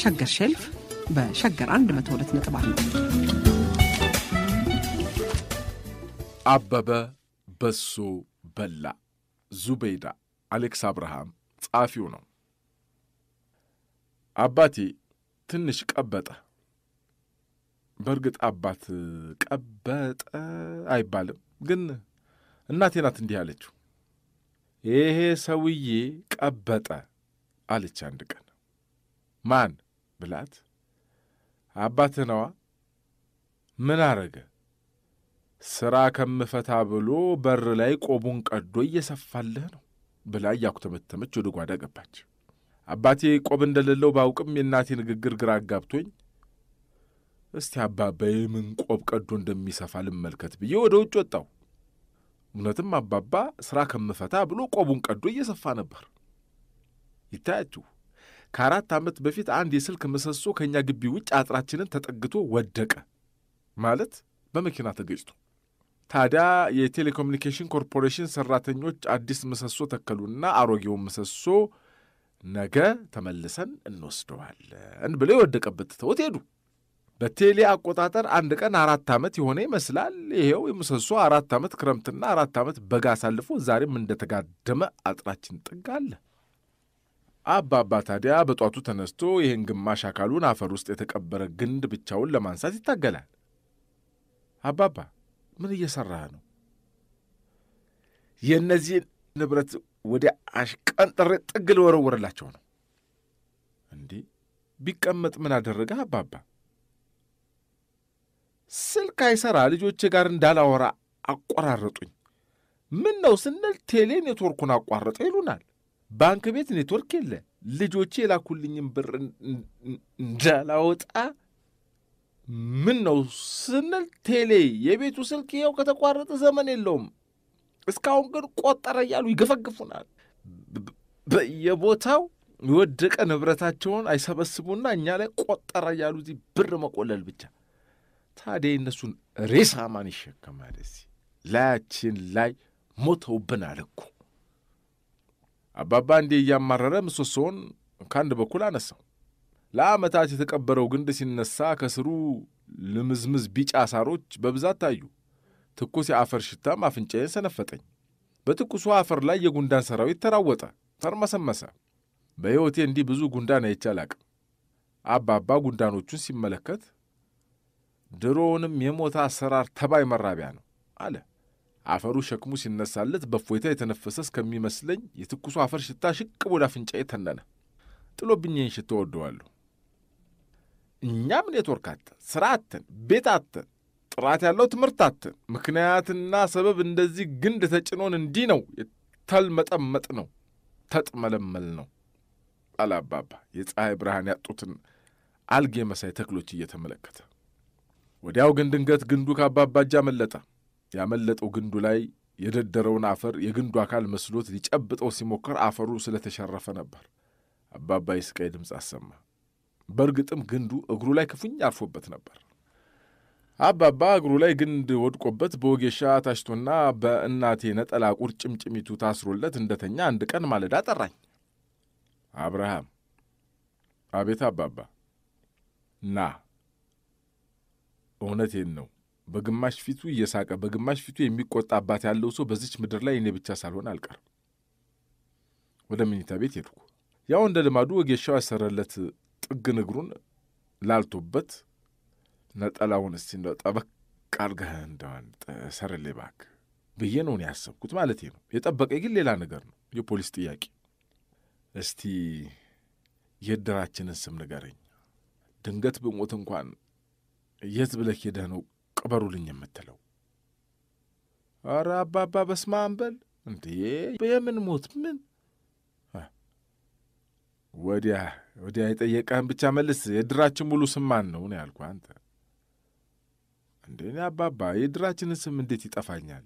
ሸገር ሼልፍ በሸገር አለ። አበበ በሱ በላ ዙበይዳ አሌክስ አብርሃም ጸሐፊው ነው። አባቴ ትንሽ ቀበጠ። በእርግጥ አባት ቀበጠ አይባልም፣ ግን እናቴ ናት እንዲህ አለችው። ይሄ ሰውዬ ቀበጠ አለች አንድ ቀን። ማን ብላት አባትህ ነዋ ምን አረገ? ሥራ ከምፈታ ብሎ በር ላይ ቆቡን ቀዶ እየሰፋልህ ነው ብላ እያኩተመተመች ወደ ጓዳ ገባች። አባቴ ቆብ እንደሌለው ባውቅም የእናቴ ንግግር ግራ አጋብቶኝ እስቲ አባባ የምን ቆብ ቀዶ እንደሚሰፋ ልመልከት ብዬ ወደ ውጭ ወጣሁ። እውነትም አባባ ሥራ ከምፈታ ብሎ ቆቡን ቀዶ እየሰፋ ነበር። ይታያችሁ ከአራት ዓመት በፊት አንድ የስልክ ምሰሶ ከእኛ ግቢ ውጭ አጥራችንን ተጠግቶ ወደቀ። ማለት በመኪና ተገጭቶ። ታዲያ የቴሌኮሙኒኬሽን ኮርፖሬሽን ሰራተኞች አዲስ ምሰሶ ተከሉና አሮጌውን ምሰሶ ነገ ተመልሰን እንወስደዋለን ብለው የወደቀበት ትተውት ሄዱ። በቴሌ አቆጣጠር አንድ ቀን አራት ዓመት የሆነ ይመስላል። ይሄው የምሰሶ አራት ዓመት ክረምትና አራት ዓመት በጋ አሳልፎ ዛሬም እንደተጋደመ አጥራችን ጥግ አለ። አባባ ታዲያ በጧቱ ተነስቶ ይህን ግማሽ አካሉን አፈር ውስጥ የተቀበረ ግንድ ብቻውን ለማንሳት ይታገላል። አባባ ምን እየሠራህ ነው? የእነዚህን ንብረት ወደ አሽቀንጥሬ ጥግ ልወረወርላቸው ነው። እንዲህ ቢቀመጥ ምን አደረገ? አባባ ስልክ አይሠራ፣ ልጆቼ ጋር እንዳላወራ አቆራረጡኝ። ምን ነው ስንል ቴሌ ኔትወርኩን አቋረጠ ይሉናል። ባንክ ቤት ኔትወርክ የለ። ልጆቼ የላኩልኝም ብር እንዳላወጣ ምን ነው ስንል ቴሌ የቤቱ ስልክ ይኸው ከተቋረጠ ዘመን የለውም። እስካሁን ግን ቆጠረ እያሉ ይገፈግፉናል። በየቦታው የወደቀ ንብረታቸውን አይሰበስቡና እኛ ላይ ቆጠረ እያሉ እዚህ ብር መቆለል ብቻ። ታዲያ የእነሱን ሬሳ ማን ይሸከማል? እዚህ ላያችን ላይ ሞተውብናል እኮ አባባ እንዴ እያማረረ ምሰሶውን ከአንድ በኩል አነሳው። ለዓመታት የተቀበረው ግንድ ሲነሳ ከስሩ ልምዝምዝ ቢጫ ሳሮች በብዛት ታዩ። ትኩስ የአፈር ሽታም አፍንጫዬን ሰነፈጠኝ። በትኩሱ አፈር ላይ የጉንዳን ሰራዊት ተራወጠ፣ ተርመሰመሰ። በሕይወቴ እንዲህ ብዙ ጉንዳን አይቼ አላቅም። አባባ ጉንዳኖቹን ሲመለከት ድሮውንም የሞተ አሰራር ተባይ መራቢያ ነው አለ። አፈሩ ሸክሙ ሲነሳለት በእፎይታ የተነፈሰ እስከሚመስለኝ የትኩሱ አፈር ሽታ ሽቅ ወደ አፍንጫዬ ተነነ። ጥሎብኝን ይህን ሽቶ ወደዋለሁ። እኛም ኔትወርክ አተን፣ ሥራ አተን፣ ቤት አተን፣ ጥራት ያለው ትምህርት አተን፣ ምክንያትና ሰበብ እንደዚህ ግንድ ተጭኖን እንዲህ ነው የተልመጠመጥ ነው ተጥመለመል ነው አለ አባባ የፀሐይ ብርሃን ያጡትን አልጌ መሳይ ተክሎች እየተመለከተ። ወዲያው ግን ድንገት ግንዱ ከአባባ እጅ አመለጠ። ያመለጠው ግንዱ ላይ የደደረውን አፈር የግንዱ አካል መስሎት ሊጨብጠው ሲሞክር አፈሩ ስለተሸረፈ ነበር። አባባ የስቃይ ድምፅ አሰማ። በእርግጥም ግንዱ እግሩ ላይ ክፉኛ አርፎበት ነበር። አባባ እግሩ ላይ ግንድ ወድቆበት በወጌሻ ታሽቶና በእናቴ ነጠላ ቁርጭምጭሚቱ ታስሮለት እንደተኛ አንድ ቀን ማለዳ ጠራኝ። አብርሃም፣ አቤት አባባ፣ ና። እውነቴን ነው በግማሽ ፊቱ እየሳቀ በግማሽ ፊቱ የሚቆጣ አባት ያለው ሰው በዚች ምድር ላይ እኔ ብቻ ሳልሆን አልቀርም። ወደ መኝታ ቤት ሄድኩ። ያው እንደ ልማዱ ወጌሻው ያሰረለት ጥግ እግሩን ላልቶበት ነጠላውን እስቲ እንደ ጠበቅ አድርገህ እንደዋን ሰርሌ እባክህ ብዬ ነው ያሰብኩት ማለት ነው። የጠበቀኝ ግን ሌላ ነገር ነው፣ የፖሊስ ጥያቄ። እስቲ የእድራችንን ስም ንገረኝ፣ ድንገት ብሞት እንኳን የት ብለህ ሄደህ ነው ቅበሩልኝ የምትለው? አረ አባባ በስመ አብ በል እንዴ! የምን ሞት ምን ወዲያ ወዲያ የጠየቀህን ብቻ መልስ። የድራችን ሙሉ ስም ማን ነው ነው ያልኩህ አንተ እንዴ? አባባ የድራችንን ስም እንዴት ይጠፋኛል?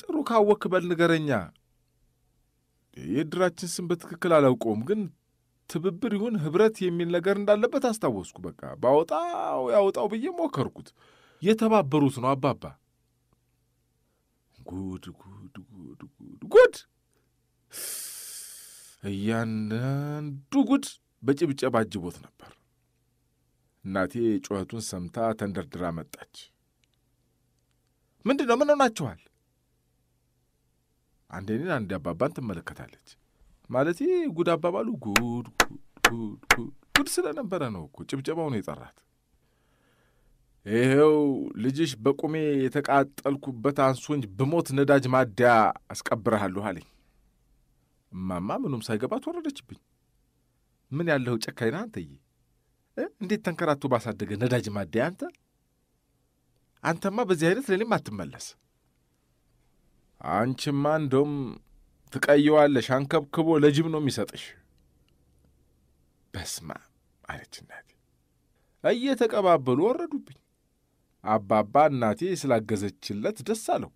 ጥሩ ካወክ በል ንገረኛ። የድራችን ስም በትክክል አላውቀውም ግን ትብብር ይሁን ህብረት የሚል ነገር እንዳለበት አስታወስኩ። በቃ ባወጣው ያወጣው ብዬ ሞከርኩት። የተባበሩት ነው አባባ። ጉድ ጉድ ጉድ ጉድ ጉድ! እያንዳንዱ ጉድ በጭብጨባ አጅቦት ነበር። እናቴ ጩኸቱን ሰምታ ተንደርድራ መጣች። ምንድን ነው? ምን ሆናችኋል? አንዴ እኔን አንዴ አባባን ትመለከታለች። ማለት ጉድ አባባሉ ጉድ ጉድ ጉድ ጉድ ስለነበረ ነው እኮ ጭብጨባው ነው የጠራት። ይኸው ልጅሽ በቁሜ የተቃጠልኩበት አንሶኝ ብሞት ነዳጅ ማደያ አስቀብረሃለሁ አለኝ። እማማ ምኑም ሳይገባት ወረደችብኝ። ምን ያለው ጨካኝ ነህ አንተዬ! እንዴት ተንከራቶ ባሳደገ ነዳጅ ማደያ አንተ አንተማ በዚህ አይነት ለእኔም አትመለስ። አንቺማ እንደውም ትቀየዋለሽ፣ አንከብክቦ ለጅብ ነው የሚሰጥሽ። በስማ አለች እናቴ። እየተቀባበሉ ወረዱብኝ። አባባ እናቴ ስላገዘችለት ደስ አለው።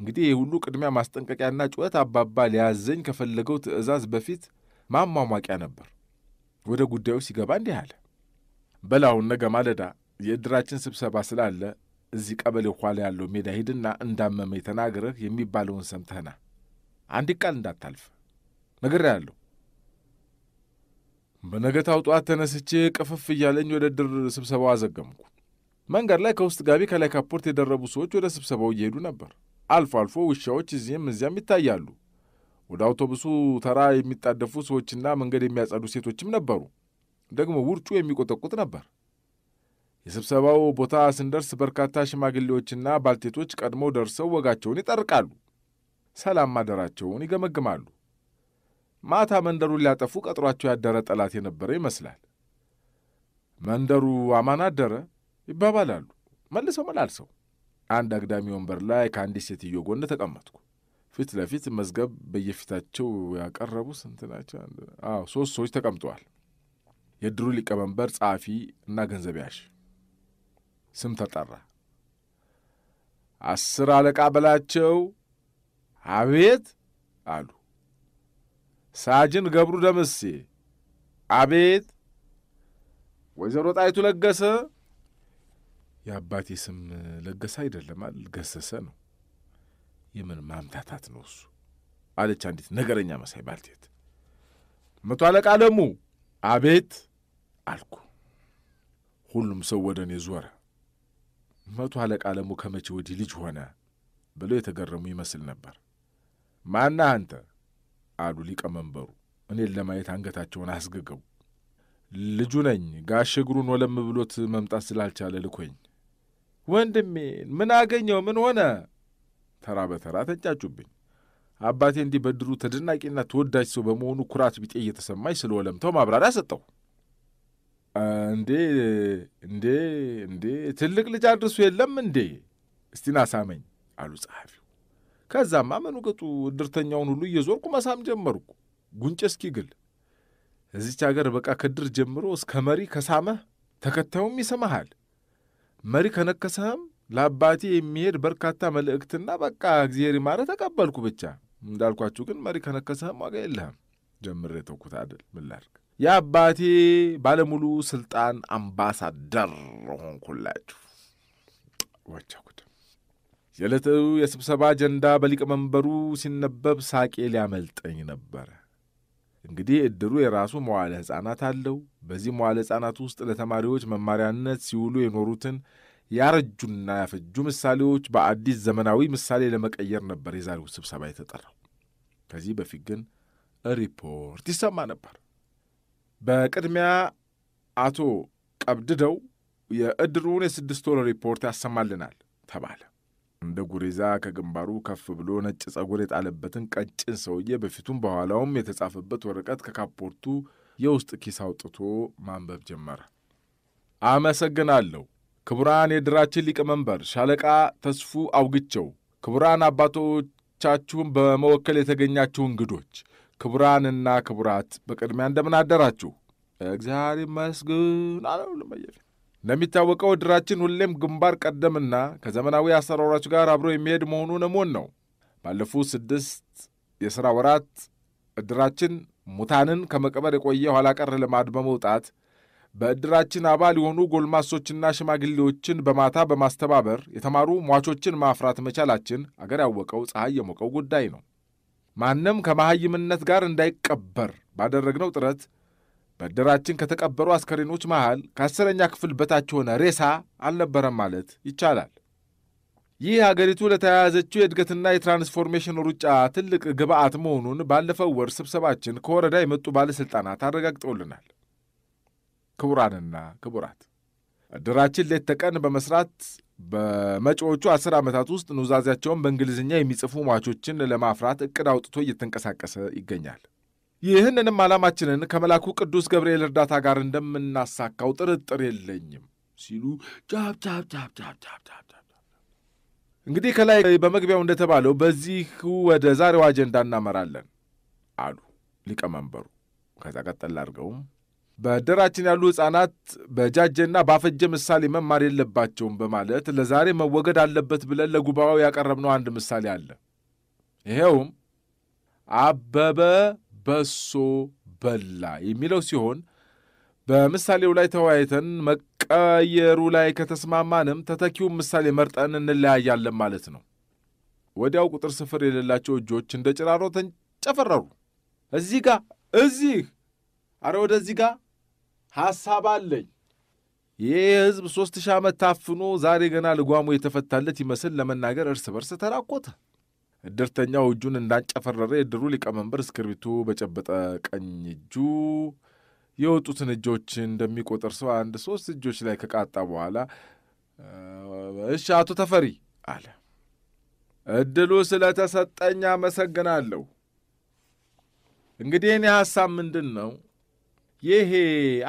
እንግዲህ ይህ ሁሉ ቅድሚያ ማስጠንቀቂያና ጩኸት አባባ ሊያዘኝ ከፈለገው ትዕዛዝ በፊት ማሟሟቂያ ነበር። ወደ ጉዳዩ ሲገባ እንዲህ አለ። በላሁን ነገ ማለዳ የእድራችን ስብሰባ ስላለ እዚህ ቀበሌ ኋላ ያለው ሜዳ ሂድና እንዳመመኝ ተናግረህ የሚባለውን ሰምተህና አንድ ቃል እንዳታልፍ ነግሬሃለሁ። በነገታው ጠዋት ተነስቼ ቅፍፍ እያለኝ ወደ ድር ስብሰባው አዘገምኩ። መንገድ ላይ ከውስጥ ጋቢ ከላይ ካፖርት የደረቡ ሰዎች ወደ ስብሰባው እየሄዱ ነበር። አልፎ አልፎ ውሻዎች እዚህም እዚያም ይታያሉ። ወደ አውቶቡሱ ተራ የሚጣደፉ ሰዎችና መንገድ የሚያጸዱ ሴቶችም ነበሩ። ደግሞ ውርጩ የሚቆጠቁጥ ነበር። የስብሰባው ቦታ ስንደርስ በርካታ ሽማግሌዎችና ባልቴቶች ቀድመው ደርሰው ወጋቸውን ይጠርቃሉ። ሰላም ማደራቸውን ይገመግማሉ። ማታ መንደሩን ሊያጠፉ ቀጥሯቸው ያደረ ጠላት የነበረ ይመስላል። መንደሩ አማን አደረ ይባባላሉ መልሰው መላልሰው። አንድ አግዳሚ ወንበር ላይ ከአንዲት ሴትዮ ጎን ተቀመጥኩ። ፊት ለፊት መዝገብ በየፊታቸው ያቀረቡ ስንት ናቸው? አዎ ሶስት ሰዎች ተቀምጠዋል። የድሩ ሊቀመንበር፣ ጸሐፊ እና ገንዘብ ያሽ። ስም ተጠራ። አስር አለቃ በላቸው አቤት አሉ። ሳጅን ገብሩ ደምሴ አቤት። ወይዘሮ ጣይቱ ለገሰ የአባቴ ስም ለገሰ አይደለም አል ገሰሰ ነው። የምን ማምታታት ነው እሱ? አለች አንዲት ነገረኛ መሳይ ባልቴት። መቶ አለቃ አለሙ አቤት አልኩ። ሁሉም ሰው ወደ እኔ ዞረ። መቶ አለቃ አለሙ ከመቼ ወዲህ ልጅ ሆነ ብለው የተገረሙ ይመስል ነበር። ማና አንተ አሉ ሊቀመንበሩ። እኔን ለማየት አንገታቸውን አስገገቡ። ልጁ ነኝ ጋሽ እግሩን ወለም ብሎት መምጣት ስላልቻለ ልኮኝ። ወንድሜን ምን አገኘው? ምን ሆነ? ተራ በተራ ተንጫጩብኝ። አባቴ እንዲበድሩ ተደናቂና ተወዳጅ ሰው በመሆኑ ኩራት ቢጤ እየተሰማኝ ስለ ወለምተው ማብራሪያ ሰጠው። እንዴ እንዴ እንዴ ትልቅ ልጅ አድርሱ የለም እንዴ? እስቲና ሳመኝ አሉ ጸሐፊ ከዛማ መኑገጡ እድርተኛውን ሁሉ እየዞርኩ መሳም ጀመርኩ ጉንጭ እስኪግል። እዚች አገር በቃ ከድር ጀምሮ እስከ መሪ ከሳመህ ተከታዩም ይሰማሃል። መሪ ከነከሰህም ለአባቴ የሚሄድ በርካታ መልእክትና በቃ እግዜር ማረ ተቀበልኩ። ብቻ እንዳልኳችሁ ግን መሪ ከነከሰህም ዋጋ የለህም። ጀምሬ ተውኩት አይደል? ምን ላድርግ? የአባቴ ባለሙሉ ስልጣን አምባሳደር ሆንኩላችሁ። ወቸኩት የዕለቱ የስብሰባ አጀንዳ በሊቀመንበሩ ሲነበብ ሳቄ ሊያመልጠኝ ነበረ። እንግዲህ እድሩ የራሱ መዋለ ሕፃናት አለው። በዚህ መዋለ ሕፃናት ውስጥ ለተማሪዎች መማሪያነት ሲውሉ የኖሩትን ያረጁና ያፈጁ ምሳሌዎች በአዲስ ዘመናዊ ምሳሌ ለመቀየር ነበር የዛሬው ስብሰባ የተጠራው። ከዚህ በፊት ግን ሪፖርት ይሰማ ነበር። በቅድሚያ አቶ ቀብድደው የእድሩን የስድስት ወር ሪፖርት ያሰማልናል ተባለ። እንደ ጉሬዛ ከግንባሩ ከፍ ብሎ ነጭ ጸጉር የጣለበትን ቀጭን ሰውዬ በፊቱም በኋላውም የተጻፈበት ወረቀት ከካፖርቱ የውስጥ ኪስ አውጥቶ ማንበብ ጀመረ። አመሰግናለሁ ክቡራን የድራችን ሊቀመንበር ሻለቃ ተስፉ አውግቸው፣ ክቡራን አባቶቻችሁን በመወከል የተገኛችሁ እንግዶች፣ ክቡራንና ክቡራት በቅድሚያ እንደምን አደራችሁ? እግዚአብሔር ይመስገን አለው። እንደሚታወቀው እድራችን ሁሌም ግንባር ቀደምና ከዘመናዊ አሰራሮች ጋር አብሮ የሚሄድ መሆኑን እሙን ነው። ባለፉት ስድስት የሥራ ወራት እድራችን ሙታንን ከመቅበር የቆየ ኋላ ቀር ልማድ በመውጣት በእድራችን አባል የሆኑ ጎልማሶችና ሽማግሌዎችን በማታ በማስተባበር የተማሩ ሟቾችን ማፍራት መቻላችን አገር ያወቀው ፀሐይ የሞቀው ጉዳይ ነው። ማንም ከመሐይምነት ጋር እንዳይቀበር ባደረግነው ጥረት በእድራችን ከተቀበሩ አስከሬኖች መሃል ከአስረኛ ክፍል በታች የሆነ ሬሳ አልነበረም ማለት ይቻላል። ይህ አገሪቱ ለተያያዘችው የእድገትና የትራንስፎርሜሽን ሩጫ ትልቅ ግብዓት መሆኑን ባለፈው ወር ስብሰባችን ከወረዳ የመጡ ባለሥልጣናት አረጋግጠውልናል። ክቡራንና ክቡራት እድራችን ሌት ተቀን በመስራት በመጪዎቹ አስር ዓመታት ውስጥ ኑዛዜያቸውን በእንግሊዝኛ የሚጽፉ ሟቾችን ለማፍራት ዕቅድ አውጥቶ እየተንቀሳቀሰ ይገኛል። ይህንንም ዓላማችንን ከመልአኩ ቅዱስ ገብርኤል እርዳታ ጋር እንደምናሳካው ጥርጥር የለኝም ሲሉ እንግዲህ ከላይ በመግቢያው እንደተባለው በዚህ ወደ ዛሬው አጀንዳ እናመራለን አሉ ሊቀመንበሩ። ከዛ ቀጠል አድርገውም በደራችን ያሉ ሕፃናት በጃጀና በአፈጀ ምሳሌ መማር የለባቸውም በማለት ለዛሬ መወገድ አለበት ብለን ለጉባኤው ያቀረብነው አንድ ምሳሌ አለ። ይኸውም አበበ በሶ በላ የሚለው ሲሆን በምሳሌው ላይ ተወያይተን መቀየሩ ላይ ከተስማማንም ተተኪውን ምሳሌ መርጠን እንለያያለን ማለት ነው። ወዲያው ቁጥር ስፍር የሌላቸው እጆች እንደ ጭራሮ ተንጨፈረሩ። እዚህ ጋ እዚህ፣ አረ ወደዚህ ጋ ሐሳብ አለኝ። ይህ ሕዝብ ሦስት ሺህ ዓመት ታፍኖ ዛሬ ገና ልጓሙ የተፈታለት ይመስል ለመናገር እርስ በርስ ተራቆተ። እድርተኛው እጁን እንዳንጨፈረረ የድሩ ሊቀመንበር እስክርቢቱ በጨበጠ ቀኝ እጁ የወጡትን እጆች እንደሚቆጠር ሰው አንድ ሶስት እጆች ላይ ከቃጣ በኋላ እሺ አቶ ተፈሪ አለ። እድሉ ተሰጠኝ አመሰግናለሁ። እንግዲህ እኔ ሐሳብ ምንድን ነው? ይሄ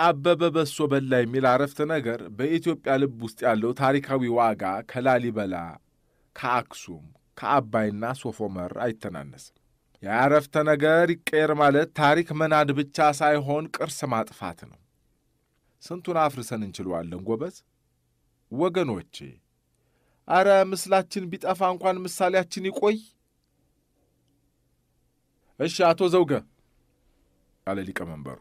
አበበ በሶ በላ የሚል አረፍተ ነገር በኢትዮጵያ ልብ ውስጥ ያለው ታሪካዊ ዋጋ ከላሊበላ፣ ከአክሱም፣ ከአባይና ሶፎመር አይተናነስም። የአረፍተ ነገር ይቀየር ማለት ታሪክ መናድ ብቻ ሳይሆን ቅርስ ማጥፋት ነው። ስንቱን አፍርሰን እንችለዋለን ጎበዝ ወገኖቼ። አረ ምስላችን ቢጠፋ እንኳን ምሳሌያችን ይቆይ። እሺ አቶ ዘውገ አለ ሊቀመንበሩ።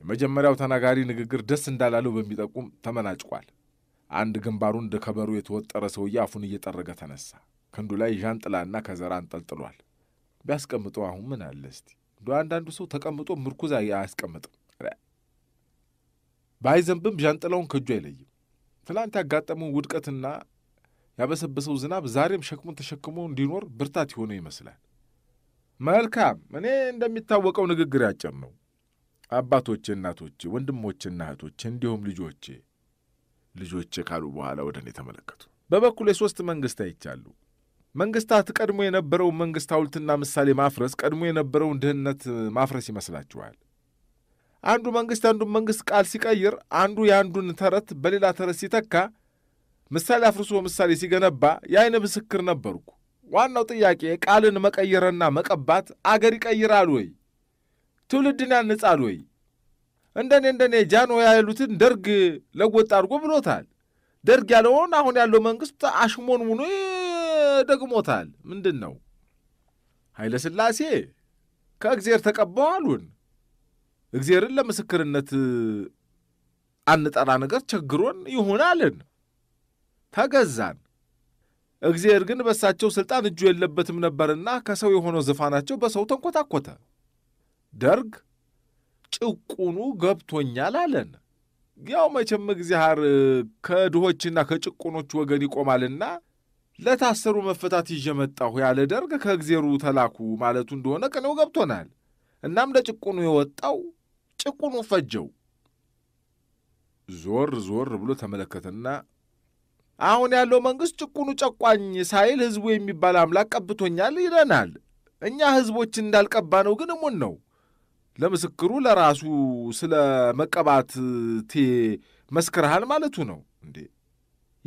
የመጀመሪያው ተናጋሪ ንግግር ደስ እንዳላለው በሚጠቁም ተመናጭቋል። አንድ ግንባሩን እንደ ከበሮ የተወጠረ ሰውዬ አፉን እየጠረገ ተነሳ። ክንዱ ላይ ዣንጥላና ከዘራ አንጠልጥሏል። ቢያስቀምጡ አሁን ምን አለ እስቲ? እንደ አንዳንዱ ሰው ተቀምጦ ምርኩዝ አያስቀምጥም። ባይዘንብም ዣንጥላውን ከእጁ አይለይም። ትላንት ያጋጠመው ውድቀትና ያበሰበሰው ዝናብ ዛሬም ሸክሙን ተሸክሞ እንዲኖር ብርታት የሆነ ይመስላል። መልካም። እኔ እንደሚታወቀው ንግግር ያጭር ነው። አባቶቼ፣ እናቶቼ፣ ወንድሞቼና እህቶቼ እንዲሁም ልጆቼ ልጆቼ ካሉ በኋላ ወደ እኔ ተመለከቱ። በበኩል የሦስት መንግሥት አይቻሉ። መንግስታት ቀድሞ የነበረውን መንግስት ሐውልትና ምሳሌ ማፍረስ ቀድሞ የነበረውን ድህነት ማፍረስ ይመስላችኋል? አንዱ መንግስት አንዱን መንግስት ቃል ሲቀይር አንዱ የአንዱን ተረት በሌላ ተረት ሲተካ ምሳሌ አፍርሶ ምሳሌ ሲገነባ የአይነ ምስክር ነበርኩ። ዋናው ጥያቄ ቃልን መቀየርና መቀባት አገር ይቀይራል ወይ? ትውልድን ያንጻል ወይ? እንደኔ እንደኔ ጃኖ ያሉትን ደርግ ለወጥ አድርጎ ብሎታል። ደርግ ያለውን አሁን ያለው መንግስት አሽሞን ሙኑ ደግሞታል። ምንድን ነው ኃይለ ሥላሴ ከእግዜር ተቀባው አሉን። እግዜርን ለምስክርነት አንጠራ ነገር ቸግሮን ይሆናልን ተገዛን። እግዜር ግን በእሳቸው ሥልጣን እጁ የለበትም ነበርና ከሰው የሆነው ዝፋናቸው በሰው ተንኰታኰተ። ደርግ ጭቁኑ ገብቶኛል አለን። ያው መቼም እግዚአብሔር ከድሆችና ከጭቁኖች ወገን ይቆማልና ለታሰሩ መፈታት ይዤ መጣሁ ያለ ደርግ ከእግዜሩ ተላኩ ማለቱ እንደሆነ ቅኔው ገብቶናል። እናም ለጭቁኑ የወጣው ጭቁኑ ፈጀው። ዞር ዞር ብሎ ተመለከተና አሁን ያለው መንግሥት ጭቁኑ ጨቋኝ ሳይል ሕዝቡ የሚባል አምላክ ቀብቶኛል ይለናል። እኛ ሕዝቦች እንዳልቀባ ነው ግን እሙን ነው። ለምስክሩ ለራሱ ስለ መቀባት ቴ መስክርሃል ማለቱ ነው እንዴ?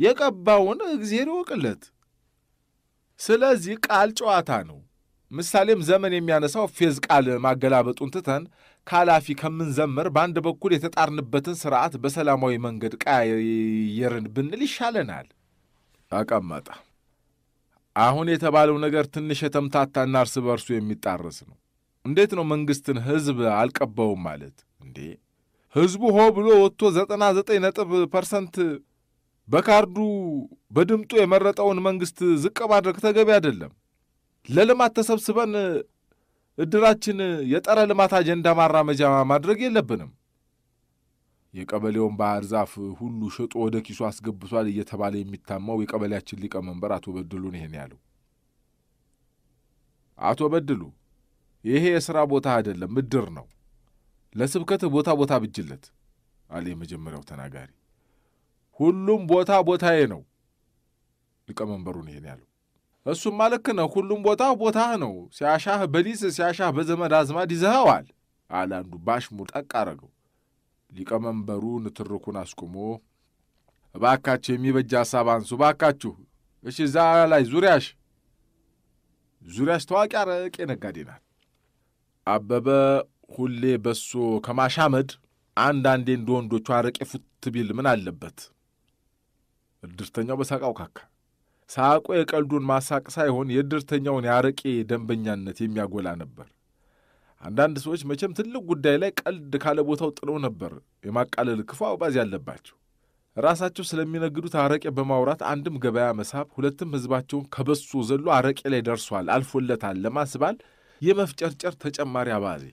የቀባውን እግዜር ይወቅለት። ስለዚህ ቃል ጨዋታ ነው። ምሳሌም ዘመን የሚያነሳው ፌዝ ቃል ማገላበጡን ትተን ካላፊ ከምንዘምር በአንድ በኩል የተጣርንበትን ስርዓት በሰላማዊ መንገድ ቀየርን ብንል ይሻለናል። አቀመጣ አሁን የተባለው ነገር ትንሽ የተምታታና እርስ በርሱ የሚጣረስ ነው። እንዴት ነው መንግሥትን ሕዝብ አልቀባውም ማለት እንዴ? ሕዝቡ ሆ ብሎ ወጥቶ ዘጠና ዘጠኝ ነጥብ ፐርሰንት በካርዱ በድምጡ የመረጠውን መንግስት ዝቅ ማድረግ ተገቢ አይደለም። ለልማት ተሰብስበን እድራችን የጠረ ልማት አጀንዳ ማራመጃ ማድረግ የለብንም። የቀበሌውን ባህር ዛፍ ሁሉ ሽጦ ወደ ኪሱ አስገብቷል እየተባለ የሚታማው የቀበሌያችን ሊቀመንበር አቶ በድሉን ይሄን ያለው አቶ በድሉ ይሄ የሥራ ቦታ አይደለም፣ እድር ነው። ለስብከት ቦታ ቦታ ብጅለት አለ የመጀመሪያው ተናጋሪ። ሁሉም ቦታ ቦታዬ ነው። ሊቀመንበሩ ነው ይሄን ያለው። እሱማ ልክ ነው። ሁሉም ቦታ ቦታህ ነው። ሲያሻህ በሊስ ሲያሻህ በዘመድ አዝማድ ይዘኸዋል አለ አንዱ። ባሽሙር ጠቅ አረገው። ሊቀመንበሩ ንትርኩን አስቁሞ እባካችሁ የሚበጅ ሀሳብ አንሱ እባካችሁ። እሺ፣ እዛ ላይ ዙሪያሽ ዙሪያሽ ታዋቂ አረቄ ነጋዴ ናት። አበበ ሁሌ በሶ ከማሻመድ አንዳንዴ እንደ ወንዶቹ አረቄ ፉት ቢል ምን አለበት? እድርተኛው በሳቃው ካካ ሳቁ የቀልዱን ማሳቅ ሳይሆን የእድርተኛውን የአረቄ ደንበኛነት የሚያጎላ ነበር። አንዳንድ ሰዎች መቼም ትልቅ ጉዳይ ላይ ቀልድ ካለ ቦታው ጥለው ነበር የማቃለል ክፉ አውባዝ ያለባቸው። ራሳቸው ስለሚነግዱት አረቄ በማውራት አንድም ገበያ መሳብ፣ ሁለትም ህዝባቸውን ከበሱ ዘሎ አረቄ ላይ ደርሷል አልፎለታል ለማስባል የመፍጨርጨር ተጨማሪ አባዜ።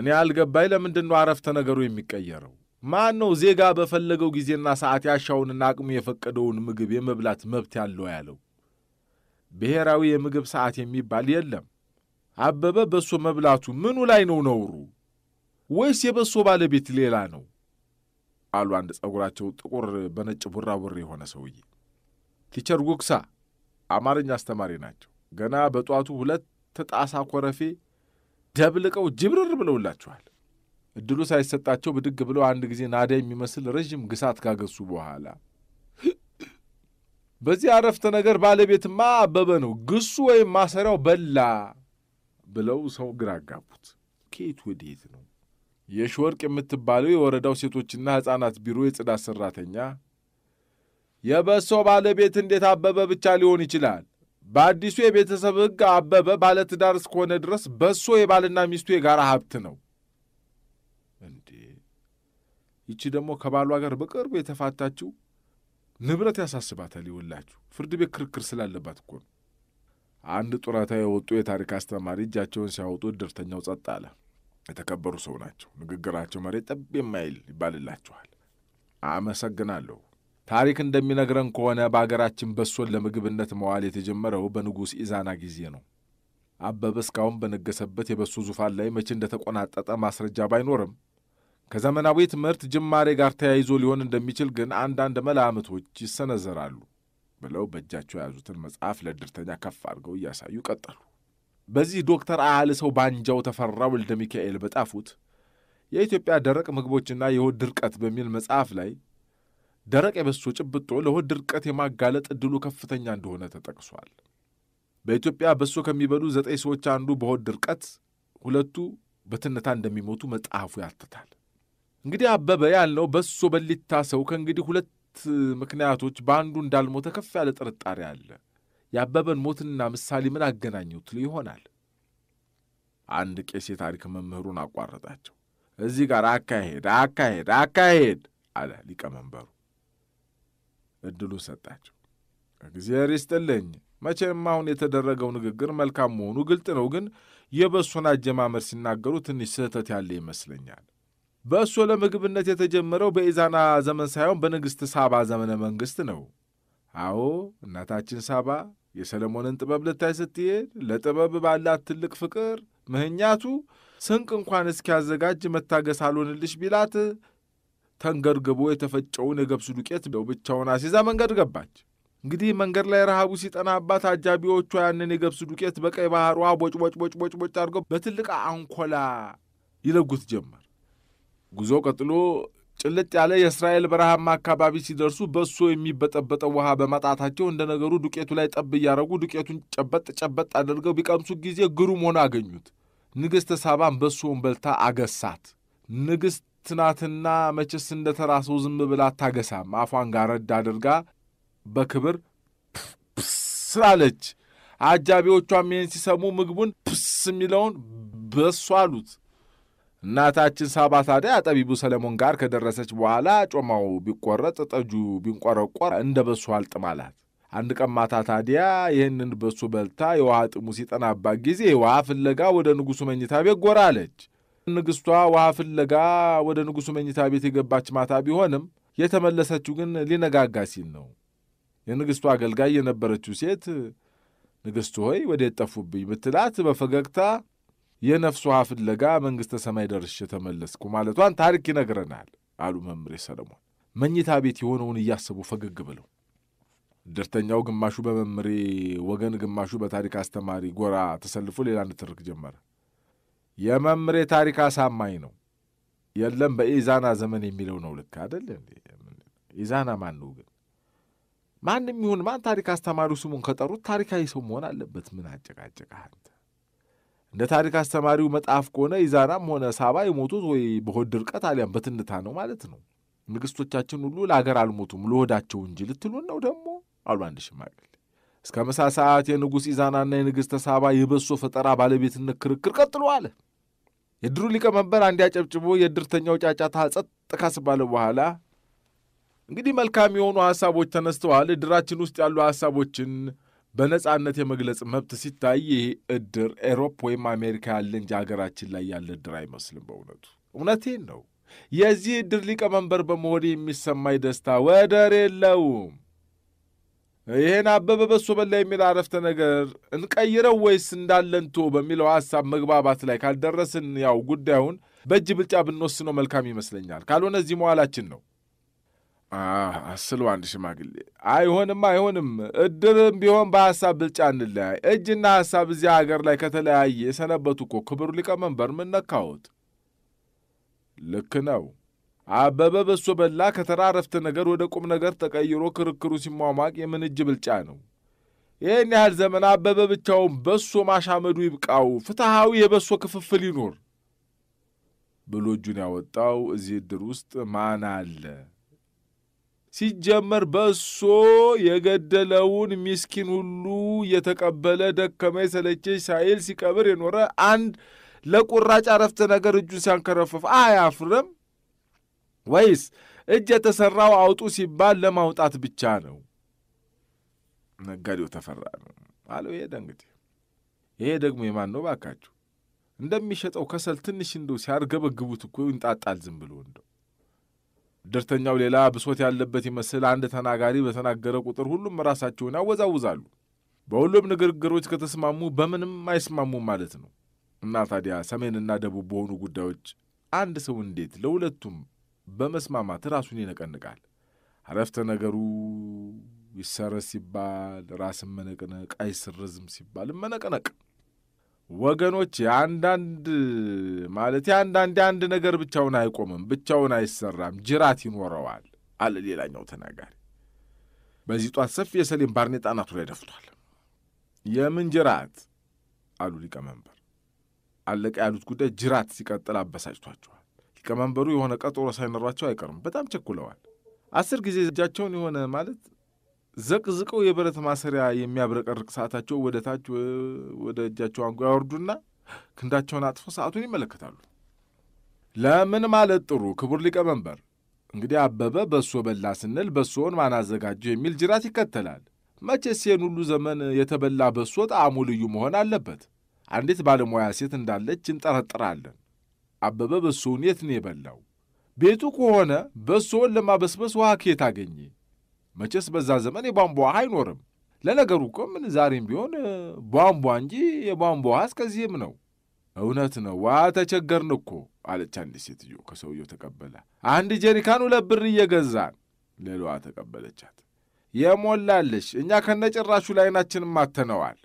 እኔ አልገባይ ለምንድን ነው አረፍተ ነገሩ የሚቀየረው? ማን ነው ዜጋ በፈለገው ጊዜና ሰዓት ያሻውንና አቅሙ የፈቀደውን ምግብ የመብላት መብት ያለው ያለው? ብሔራዊ የምግብ ሰዓት የሚባል የለም። አበበ በሶ መብላቱ ምኑ ላይ ነው ነውሩ? ወይስ የበሶ ባለቤት ሌላ ነው? አሉ አንድ ጸጉራቸው ጥቁር በነጭ ቡራቡር የሆነ ሰውዬ። ቲቸር ጉግሳ አማርኛ አስተማሪ ናቸው። ገና በጧቱ ሁለት ጣሳ ኮረፌ ደብልቀው ጅብርር ብለውላችኋል። እድሉ ሳይሰጣቸው ብድግ ብለው አንድ ጊዜ ናዳ የሚመስል ረዥም ግሳት ካገሱ በኋላ በዚህ አረፍተ ነገር ባለቤትማ አበበ ነው፣ ግሱ ወይም ማሰሪያው በላ ብለው ሰው ግራ አጋቡት። ከየት ወዴት ነው? የሽወርቅ የምትባለው የወረዳው ሴቶችና ሕፃናት ቢሮ የጽዳት ሠራተኛ የበሶ ባለቤት እንዴት አበበ ብቻ ሊሆን ይችላል? በአዲሱ የቤተሰብ ሕግ አበበ ባለትዳር እስከሆነ ድረስ በሶ የባልና ሚስቱ የጋራ ሀብት ነው ይቺ ደግሞ ከባሏ ጋር በቅርቡ የተፋታችው ንብረት ያሳስባታል። ይውላችሁ ፍርድ ቤት ክርክር ስላለባት እኮ ነው። አንድ ጡረታ የወጡ የታሪክ አስተማሪ እጃቸውን ሲያወጡ እድርተኛው ጸጥ አለ። የተከበሩ ሰው ናቸው። ንግግራቸው መሬት ጠብ የማይል ይባልላችኋል። አመሰግናለሁ። ታሪክ እንደሚነግረን ከሆነ በአገራችን በሶን ለምግብነት መዋል የተጀመረው በንጉሥ ኢዛና ጊዜ ነው። አበበ እስካሁን በነገሰበት የበሶ ዙፋን ላይ መቼ እንደተቆናጠጠ ማስረጃ ባይኖርም ከዘመናዊ ትምህርት ጅማሬ ጋር ተያይዞ ሊሆን እንደሚችል ግን አንዳንድ መላምቶች ይሰነዘራሉ ብለው በእጃቸው የያዙትን መጽሐፍ ለእድርተኛ ከፍ አድርገው እያሳዩ ቀጠሉ። በዚህ ዶክተር ሰው ባንጃው ተፈራ ወልደ ሚካኤል በጻፉት የኢትዮጵያ ደረቅ ምግቦችና የሆድ ድርቀት በሚል መጽሐፍ ላይ ደረቅ የበሶ ጭብጦ ለሆድ ድርቀት የማጋለጥ ዕድሉ ከፍተኛ እንደሆነ ተጠቅሷል። በኢትዮጵያ በሶ ከሚበሉ ዘጠኝ ሰዎች አንዱ በሆድ ድርቀት፣ ሁለቱ በትነታ እንደሚሞቱ መጽሐፉ ያትታል። እንግዲህ አበበ ያልነው በሶ በሊታ ሰው ከእንግዲህ ሁለት ምክንያቶች በአንዱ እንዳልሞተ ከፍ ያለ ጥርጣሬ አለ። የአበበን ሞትና ምሳሌ ምን አገናኘው ይሆናል። አንድ ቄስ የታሪክ መምህሩን አቋረጣቸው። እዚህ ጋር አካሄድ አካሄድ አካሄድ አለ ሊቀመንበሩ። እድሉን ሰጣቸው። እግዚአብሔር ይስጥልኝ። መቼም አሁን የተደረገው ንግግር መልካም መሆኑ ግልጥ ነው፣ ግን የበሶን አጀማመር ሲናገሩ ትንሽ ስህተት ያለ ይመስለኛል። በእሱ ለምግብነት የተጀመረው በኢዛና ዘመን ሳይሆን በንግሥት ሳባ ዘመነ መንግሥት ነው። አዎ እናታችን ሳባ የሰለሞንን ጥበብ ልታይ ስትሄድ ለጥበብ ባላት ትልቅ ፍቅር ምህኛቱ ስንቅ እንኳን እስኪያዘጋጅ መታገስ አልሆንልሽ ቢላት ተንገርግቦ የተፈጨውን የገብሱ ዱቄት ደው ብቻውን አስይዛ መንገድ ገባች። እንግዲህ መንገድ ላይ ረሃቡ ሲጠናባት አጃቢዎቿ ያንን የገብሱ ዱቄት በቀይ ባህሯ ቦጭ ቦጭ ቦጭ ቦጭ አድርገው በትልቅ አንኮላ ይለጉት ጀመር። ጉዞ ቀጥሎ ጭልጥ ያለ የእስራኤል በረሃማ አካባቢ ሲደርሱ በሶ የሚበጠበጠው ውሃ በማጣታቸው እንደ ነገሩ ዱቄቱ ላይ ጠብ እያደረጉ ዱቄቱን ጨበጥ ጨበጥ አድርገው ቢቀምሱ ጊዜ ግሩም ሆነ አገኙት። ንግሥተ ሳባን በሶውን በልታ አገሳት። ንግሥት ናትና መቼስ እንደ ተራ ሰው ዝም ብላ አታገሳም። አፏን ጋረድ አድርጋ በክብር ፕስላለች። አጃቢዎቿም ይህን ሲሰሙ ምግቡን ፕስ የሚለውን በሶ አሉት። እናታችን ሳባ ታዲያ ጠቢቡ ሰለሞን ጋር ከደረሰች በኋላ ጮማው ቢቆረጥ ጠጁ ቢንቆረቆር እንደ በሱ አልጥም አላት። አንድ ቀን ማታ ታዲያ ይህንን በሱ በልታ የውሃ ጥሙ ሲጠናባት ጊዜ ውሃ ፍለጋ ወደ ንጉሡ መኝታ ቤት ጎራ አለች። ንግሥቷ ውሃ ፍለጋ ወደ ንጉሡ መኝታ ቤት የገባች ማታ ቢሆንም የተመለሰችው ግን ሊነጋጋ ሲል ነው። የንግሥቱ አገልጋይ የነበረችው ሴት ንግሥቱ ሆይ ወደ የጠፉብኝ ብትላት በፈገግታ የነፍስ ውሃ ፍለጋ መንግሥተ ሰማይ ደርሼ ተመለስኩ ማለቷን ታሪክ ይነግረናል አሉ መምሬ ሰለሞን መኝታ ቤት የሆነውን እያሰቡ ፈገግ ብለው። ድርተኛው ግማሹ በመምሬ ወገን፣ ግማሹ በታሪክ አስተማሪ ጎራ ተሰልፎ ሌላ ንትርክ ጀመረ። የመምሬ ታሪክ አሳማኝ ነው። የለም በኢዛና ዘመን የሚለው ነው። ልክ አደለ? ኢዛና ማን ነው ግን? ማንም ይሁን ማን ታሪክ አስተማሪው ስሙን ከጠሩት ታሪካዊ ሰው መሆን አለበት። ምን አጨቃጨቃ አንተ እንደ ታሪክ አስተማሪው መጽሐፍ ከሆነ ኢዛናም ሆነ ሳባ የሞቱት ወይ በሆድ ድርቀት አሊያም በትንታ ነው ማለት ነው። ንግሥቶቻችን ሁሉ ለአገር አልሞቱም ለሆዳቸው እንጂ ልትሉን ነው ደግሞ አሉ አንድ ሽማግሌ። እስከ ምሳ ሰዓት የንጉሥ ኢዛናና የንግሥተ ሳባ የበሶ ፈጠራ ባለቤትነት ክርክር ቀጥሎ አለ። የድሩ ሊቀመንበር አንድ ያጨብጭቦ የድርተኛው ጫጫታ ጸጥ ካስ ባለ በኋላ እንግዲህ መልካም የሆኑ ሐሳቦች ተነስተዋል። ድራችን ውስጥ ያሉ ሐሳቦችን በነጻነት የመግለጽ መብት ሲታይ ይህ እድር ኤሮፕ ወይም አሜሪካ ያለ እንጂ ሀገራችን ላይ ያለ እድር አይመስልም። በእውነቱ እውነቴን ነው። የዚህ እድር ሊቀመንበር በመሆን የሚሰማኝ ደስታ ወደር የለውም። ይህን አበበ በሶ በላይ የሚል አረፍተ ነገር እንቀይረው ወይስ እንዳለንቶ በሚለው ሐሳብ መግባባት ላይ ካልደረስን ያው ጉዳዩን በእጅ ብልጫ ብንወስነው መልካም ይመስለኛል። ካልሆነ እዚህ መዋላችን ነው። አስሎ አንድ ሽማግሌ አይሆንም አይሆንም፣ እድርም ቢሆን በሐሳብ ብልጫ እንለያይ። እጅና ሐሳብ እዚያ አገር ላይ ከተለያየ የሰነበቱ እኮ ክብሩ ሊቀመንበር ምን ልክ ነው። አበበ በሶ በላ ከተራ ነገር ወደ ቁም ነገር ተቀይሮ ክርክሩ ሲሟሟቅ የምን እጅ ብልጫ ነው? ይህን ያህል ዘመን አበበ ብቻውን በሶ ማሻመዱ ይብቃው፣ ፍትሐዊ የበሶ ክፍፍል ይኖር ብሎ እጁን ያወጣው እዚህ እድር ውስጥ ማን አለ ሲጀመር በእሶ የገደለውን ሚስኪን ሁሉ የተቀበለ ደከመ ሰለቸኝ ሳይል ሲቀብር የኖረ አንድ ለቁራጭ አረፍተ ነገር እጁን ሲያንከረፈፍ አያፍርም ወይስ እጅ የተሠራው አውጡ ሲባል ለማውጣት ብቻ ነው? ነጋዴው ተፈራ ነው አለው። ይሄ እንግዲህ ይሄ ደግሞ የማን ነው ባካችሁ? እንደሚሸጠው ከሰል ትንሽ እንደው ሲያርገበግቡት እኮ ይንጣጣል ዝም ብሎ እንደው ደርተኛው ሌላ ብሶት ያለበት ይመስል አንድ ተናጋሪ በተናገረ ቁጥር ሁሉም ራሳቸውን ያወዛውዛሉ። በሁሉም ንግግሮች ከተስማሙ በምንም አይስማሙም ማለት ነው። እና ታዲያ ሰሜንና ደቡብ በሆኑ ጉዳዮች አንድ ሰው እንዴት ለሁለቱም በመስማማት ራሱን ይነቀንቃል? አረፍተ ነገሩ ይሰረዝ ሲባል ራስን መነቅነቅ፣ አይሰረዝም ሲባል መነቅነቅ። ወገኖች አንዳንድ ማለት የአንዳንድ የአንድ ነገር ብቻውን አይቆምም፣ ብቻውን አይሰራም፣ ጅራት ይኖረዋል አለ ሌላኛው ተናጋሪ። በዚህ ጧት ሰፊ የሰሌም ባርኔጣ አናቱ ላይ ደፍቷል። የምን ጅራት አሉ ሊቀመንበር። አለቀ ያሉት ጉዳይ ጅራት ሲቀጥል አበሳጭቷቸዋል። ሊቀመንበሩ የሆነ ቀጠሮ ሳይኖሯቸው አይቀርም። በጣም ቸኩለዋል። አስር ጊዜ እጃቸውን የሆነ ማለት ዘቅዝቀው የብረት ማሰሪያ የሚያብረቀርቅ ሰዓታቸው ወደ ታች ወደ እጃቸው አንጎ ያወርዱና ክንዳቸውን አጥፈው ሰዓቱን ይመለከታሉ። ለምን ማለት ጥሩ ክቡር ሊቀመንበር፣ እንግዲህ አበበ በሶ በላ ስንል በሶውን ማን አዘጋጀው የሚል ጅራት ይከተላል። መቼስ ይህን ሁሉ ዘመን የተበላ በሶ ጣዕሙ ልዩ መሆን አለበት። አንዲት ባለሙያ ሴት እንዳለች እንጠረጥራለን። አበበ በሶውን የት ነው የበላው? ቤቱ ከሆነ በሶውን ለማበስበስ ውሃ ከየት አገኘ? መቼስ በዛ ዘመን የቧንቧ ውሃ አይኖርም። ለነገሩ እኮ ምን ዛሬም ቢሆን ቧንቧ እንጂ የቧንቧ ውሃ እስከዚህም ነው። እውነት ነው፣ ዋ ተቸገርን እኮ አለች አንድ ሴትዮ። ከሰውየው ተቀበለ አንድ ጀሪካን ሁለት ብር እየገዛን ሌላዋ ተቀበለቻት። የሞላለሽ እኛ ከነጭራሹ ላይናችን ማተነዋል።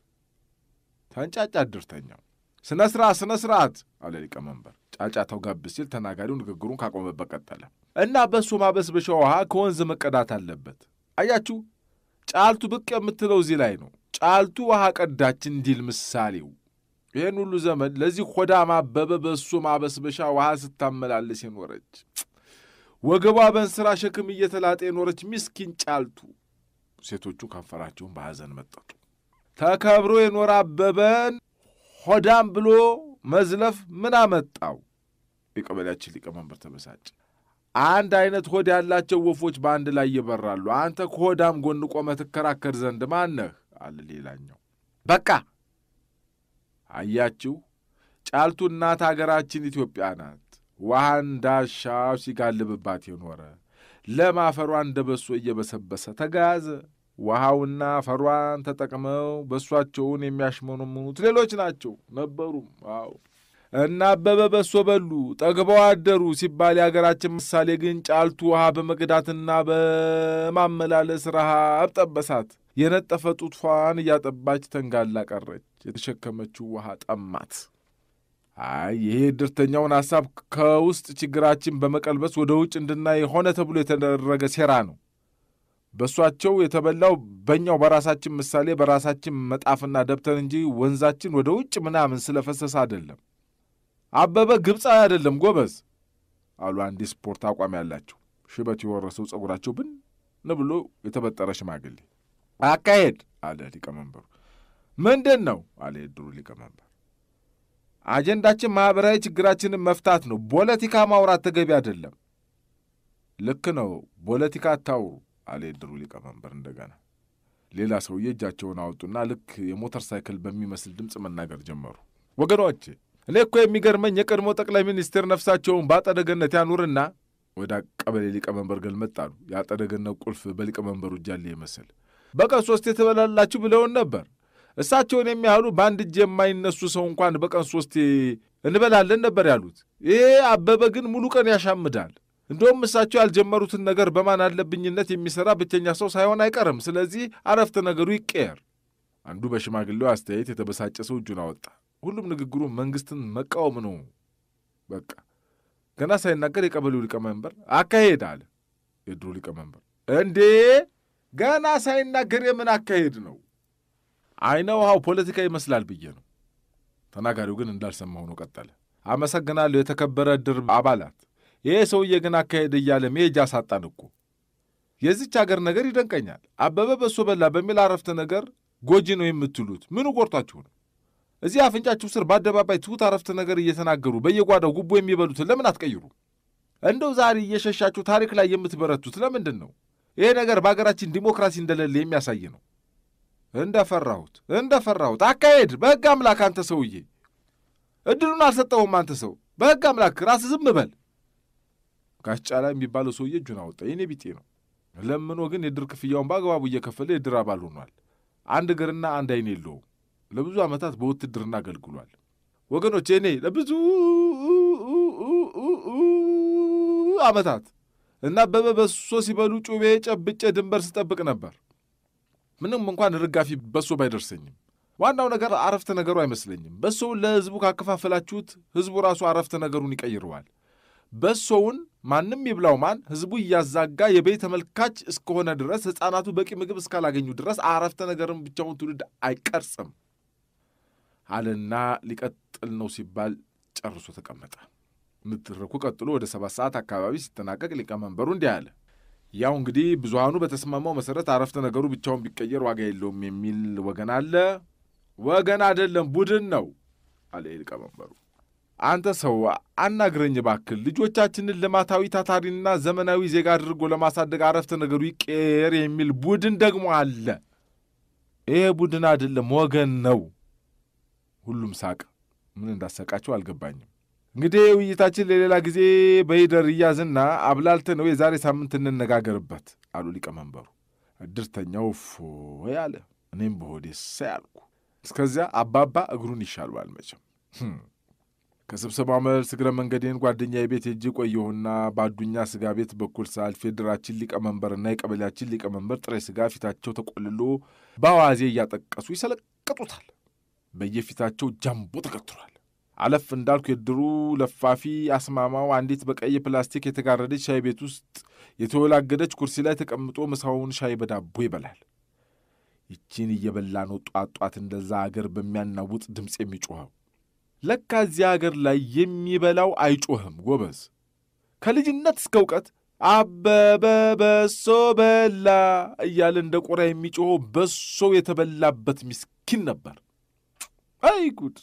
ተንጫጫ ድርተኛው። ስነ ስርዓት ስነ ስርዓት አለ ሊቀመንበር። ጫጫታው ጋብ ሲል ተናጋሪው ንግግሩን ካቆመበት ቀጠለ። እና በሱ ማበስበሻ ውሃ ከወንዝ መቀዳት አለበት አያችሁ፣ ጫልቱ ብቅ የምትለው እዚህ ላይ ነው። ጫልቱ ውሃ ቀዳች እንዲል ምሳሌው ይህን ሁሉ ዘመን ለዚህ ሆዳም አበበ በእሱ ማበስበሻ ውሃ ስታመላልስ የኖረች ወገቧ በእንስራ ሸክም እየተላጠ የኖረች ሚስኪን ጫልቱ። ሴቶቹ ከንፈራቸውን በሐዘን መጠጡ። ተከብሮ የኖረ አበበን ሆዳም ብሎ መዝለፍ ምን አመጣው? የቀበሌያችን ሊቀመንበር ተበሳጭ አንድ አይነት ሆድ ያላቸው ወፎች በአንድ ላይ ይበራሉ። አንተ ከሆዳም ጎን ቆመ ትከራከር ዘንድ ማነህ? አለ ሌላኛው። በቃ አያችሁ፣ ጫልቱ እናት አገራችን ኢትዮጵያ ናት። ውሃ እንዳሻው ሲጋልብባት የኖረ ለም አፈሯ እንደ በሶ እየበሰበሰ ተጋያዘ። ውሃውና አፈሯን ተጠቅመው በሷቸውን የሚያሽመነምኑት ሌሎች ናቸው ነበሩም። አዎ እና አበበ በሶ በሉ ጠግበው አደሩ ሲባል የአገራችን ምሳሌ ግን ጫልቱ ውሃ በመቅዳትና በማመላለስ ረሃብ ጠበሳት። የነጠፈ ጡቷን እያጠባች ተንጋላ ቀረች። የተሸከመችው ውሃ ጠማት። አይ ይሄ ድርተኛውን ሐሳብ ከውስጥ ችግራችን በመቀልበስ ወደ ውጭ እንድናይ ሆነ ተብሎ የተደረገ ሴራ ነው። በእሷቸው የተበላው በእኛው በራሳችን ምሳሌ በራሳችን መጣፍና ደብተን እንጂ ወንዛችን ወደ ውጭ ምናምን ስለፈሰሰ አይደለም። አበበ ግብፃዊ አይደለም ጎበዝ አሉ አንዲት ስፖርት አቋም ያላቸው ሽበት የወረሰው ጸጉራቸው ብን ብሎ የተበጠረ ሽማግሌ። አካሄድ አለ ሊቀመንበሩ። ምንድን ነው አለ የድሩ ሊቀመንበር። አጀንዳችን ማኅበራዊ ችግራችንን መፍታት ነው። ፖለቲካ ማውራት ተገቢ አይደለም። ልክ ነው፣ ፖለቲካ አታውሩ አለ የድሩ ሊቀመንበር እንደገና። ሌላ ሰውዬ እጃቸውን አወጡና ልክ የሞተር ሳይክል በሚመስል ድምፅ መናገር ጀመሩ። ወገኖቼ እኔ እኮ የሚገርመኝ የቀድሞ ጠቅላይ ሚኒስትር ነፍሳቸውን በአጸደ ገነት ያኑርና ወደ ቀበሌ ሊቀመንበር ገልመጥ አሉ። የአጸደ ገነት ቁልፍ በሊቀመንበሩ እጃለ ይመስል በቀን ሶስት የተበላላችሁ ብለውን ነበር። እሳቸውን የሚያህሉ በአንድ እጅ የማይነሱ ሰው እንኳን በቀን ሶስቴ እንበላለን ነበር ያሉት። ይሄ አበበ ግን ሙሉ ቀን ያሻምዳል። እንደውም እሳቸው ያልጀመሩትን ነገር በማን አለብኝነት የሚሰራ ብቸኛ ሰው ሳይሆን አይቀርም። ስለዚህ አረፍተ ነገሩ ይቀየር። አንዱ በሽማግሌው አስተያየት የተበሳጨ ሰው እጁን አወጣ። ሁሉም ንግግሩ መንግስትን መቃወም ነው። በቃ ገና ሳይናገር የቀበሌው ሊቀመንበር አካሄድ አለ። የድሮ ሊቀመንበር እንዴ ገና ሳይናገር የምን አካሄድ ነው? አይነው ሀው ፖለቲካ ይመስላል ብዬ ነው። ተናጋሪው ግን እንዳልሰማ ሆኖ ቀጠለ። አመሰግናለሁ የተከበረ ድር አባላት፣ ይሄ ሰውዬ ግን አካሄድ እያለ መሄጃ አሳጣን እኮ። የዚች አገር ነገር ይደንቀኛል። አበበ በሶ በላ በሚል አረፍተ ነገር ጎጂ ነው የምትሉት ምኑ ጎርቷችሁ ነው? እዚህ አፍንጫችሁ ስር በአደባባይ ትሑት አረፍተ ነገር እየተናገሩ በየጓዳው ጉቦ የሚበሉትን ለምን አትቀይሩ? እንደው ዛሬ እየሸሻችሁ ታሪክ ላይ የምትበረቱት ለምንድን ነው? ይሄ ነገር በአገራችን ዲሞክራሲ እንደሌለ የሚያሳይ ነው። እንደፈራሁት እንደፈራሁት አካሄድ። በሕግ አምላክ አንተ ሰውዬ እድሉን አልሰጠውም። አንተ ሰው በሕግ አምላክ ራስ ዝም በል። ጋሽ የሚባለው ሰውዬ እጁን አወጣ። የኔ ቢጤ ነው። ለምኖ ግን የድር ክፍያውን በአግባቡ እየከፈለ የድር አባል ሆኗል። አንድ እግርና አንድ አይን የለውም። ለብዙ ዓመታት በውትድርና አገልግሏል። ወገኖች እኔ ለብዙ ዓመታት እና አበበ በሶ ሲበሉ ጩቤ ጨብጬ ድንበር ስጠብቅ ነበር። ምንም እንኳን ርጋፊ በሶ ባይደርሰኝም ዋናው ነገር አረፍተ ነገሩ አይመስለኝም። በሶውን ለሕዝቡ ካከፋፈላችሁት ሕዝቡ ራሱ አረፍተ ነገሩን ይቀይረዋል። በሶውን ማንም ይብላው ማን ሕዝቡ እያዛጋ የቤት ተመልካች እስከሆነ ድረስ ሕፃናቱ በቂ ምግብ እስካላገኙ ድረስ አረፍተ ነገርን ብቻውን ትውልድ አይቀርጽም። አለና ሊቀጥል ነው ሲባል ጨርሶ ተቀመጠ። ንትርኩ ቀጥሎ ወደ ሰባት ሰዓት አካባቢ ሲጠናቀቅ ሊቀመንበሩ እንዲህ አለ። ያው እንግዲህ ብዙሃኑ በተስማማው መሰረት አረፍተ ነገሩ ብቻውን ቢቀየር ዋጋ የለውም የሚል ወገን አለ። ወገን አይደለም ቡድን ነው አለ ሊቀመንበሩ። አንተ ሰው አናግረኝ ባክል ልጆቻችንን ልማታዊ ታታሪና ዘመናዊ ዜጋ አድርጎ ለማሳደግ አረፍተ ነገሩ ይቀየር የሚል ቡድን ደግሞ አለ። ይሄ ቡድን አይደለም ወገን ነው ሁሉም ሳቅ። ምን እንዳሰቃቸው አልገባኝም። እንግዲህ ውይይታችን ለሌላ ጊዜ በይደር እያዝና አብላልተን ነው የዛሬ ሳምንት እንነጋገርበት አሉ ሊቀመንበሩ። እድርተኛው እፎይ አለ። እኔም በሆዴ ያልኩ እስከዚያ አባባ እግሩን ይሻሏል መቼም። hm። ከስብሰባው መልስ እግረ መንገዴን ጓደኛዬ ቤት ሄጄ ቆየሁና በአዱኛ ስጋ ቤት በኩል ሳልፍ የድራችን ሊቀመንበርና የቀበሌያችን ሊቀመንበር ጥሬ ስጋ ፊታቸው ተቆልሎ በአዋዜ እያጠቀሱ ይሰለቅጡታል። በየፊታቸው ጃምቦ ተከትሏል። አለፍ እንዳልኩ የድሩ ለፋፊ አስማማው አንዲት በቀይ ፕላስቲክ የተጋረደች ሻይ ቤት ውስጥ የተወላገደች ኩርሲ ላይ ተቀምጦ ምሳውን ሻይ በዳቦ ይበላል። ይቺን እየበላ ነው ጧጧት እንደዛ አገር በሚያናውጥ ድምፅ የሚጮኸው። ለካ እዚያ አገር ላይ የሚበላው አይጮህም ጎበዝ። ከልጅነት እስከ እውቀት አበበ በሶ በላ እያለ እንደ ቆራ የሚጮኸው በሶ የተበላበት ምስኪን ነበር። አይ ጉድ!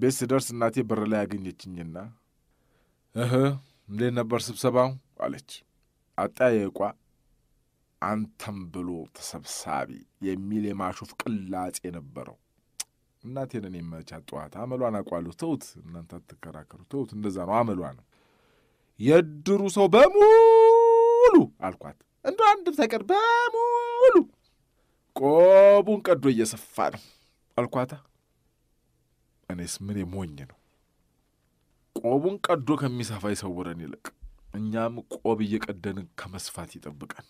ቤት ስደርስ እናቴ በር ላይ ያገኘችኝና እህ እንዴት ነበር ስብሰባው አለች። አጠያየቋ አንተም ብሎ ተሰብሳቢ የሚል የማሾፍ ቅላጼ ነበረው። እናቴን እኔ መቻት ጠዋት አመሏን አውቃለሁ። ተውት እናንተ አትከራከሩ፣ ተውት እንደዛ ነው አመሏ ነው። የድሩ ሰው በሙሉ አልኳት። እንደ አንድ ተቀር በሙሉ ቆቡን ቀዶ እየሰፋ ነው አልኳታ። እኔስ ምን የሞኝ ነው? ቆቡን ቀዶ ከሚሰፋ ይሰውረን ይልቅ እኛም ቆብ እየቀደን ከመስፋት ይጠብቀን።